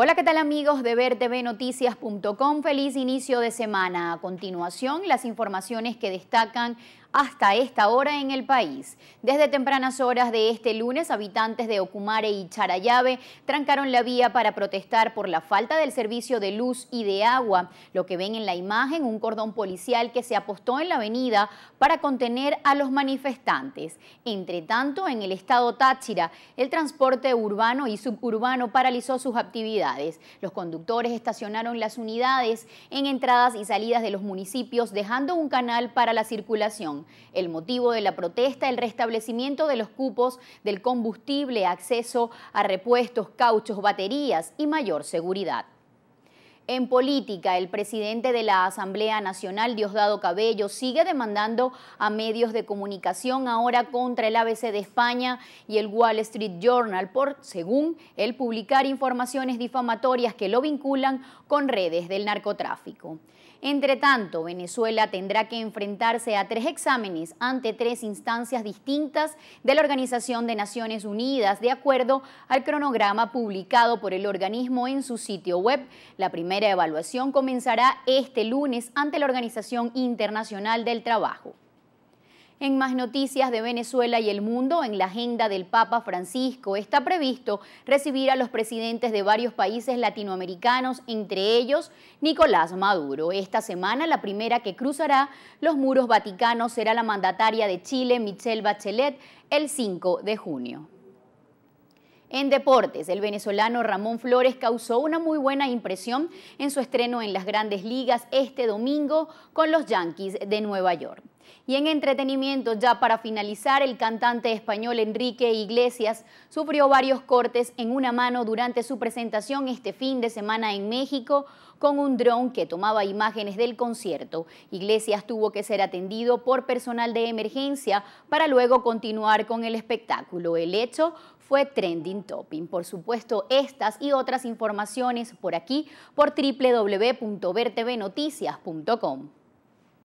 Hola, ¿qué tal amigos de vertvnoticias.com? Feliz inicio de semana. A continuación, las informaciones que destacan hasta esta hora en el país. Desde tempranas horas de este lunes, habitantes de Okumare y Charayave trancaron la vía para protestar por la falta del servicio de luz y de agua. Lo que ven en la imagen, un cordón policial que se apostó en la avenida para contener a los manifestantes. Entre tanto, en el estado Táchira, el transporte urbano y suburbano paralizó sus actividades. Los conductores estacionaron las unidades en entradas y salidas de los municipios, dejando un canal para la circulación. El motivo de la protesta, el restablecimiento de los cupos del combustible, acceso a repuestos, cauchos, baterías y mayor seguridad. En política, el presidente de la Asamblea Nacional, Diosdado Cabello, sigue demandando a medios de comunicación ahora contra el ABC de España y el Wall Street Journal por, según él, publicar informaciones difamatorias que lo vinculan con redes del narcotráfico. Entre tanto, Venezuela tendrá que enfrentarse a tres exámenes ante tres instancias distintas de la Organización de Naciones Unidas, de acuerdo al cronograma publicado por el organismo en su sitio web. La primera evaluación comenzará este lunes ante la Organización Internacional del Trabajo. En más noticias de Venezuela y el mundo, en la agenda del Papa Francisco está previsto recibir a los presidentes de varios países latinoamericanos, entre ellos Nicolás Maduro. Esta semana la primera que cruzará los muros vaticanos será la mandataria de Chile, Michelle Bachelet, el 5 de junio. En deportes, el venezolano Ramón Flores causó una muy buena impresión en su estreno en las grandes ligas este domingo con los Yankees de Nueva York. Y en entretenimiento, ya para finalizar, el cantante español Enrique Iglesias sufrió varios cortes en una mano durante su presentación este fin de semana en México con un dron que tomaba imágenes del concierto. Iglesias tuvo que ser atendido por personal de emergencia para luego continuar con el espectáculo. El hecho fue trending topping. Por supuesto, estas y otras informaciones por aquí por www.vertvnoticias.com.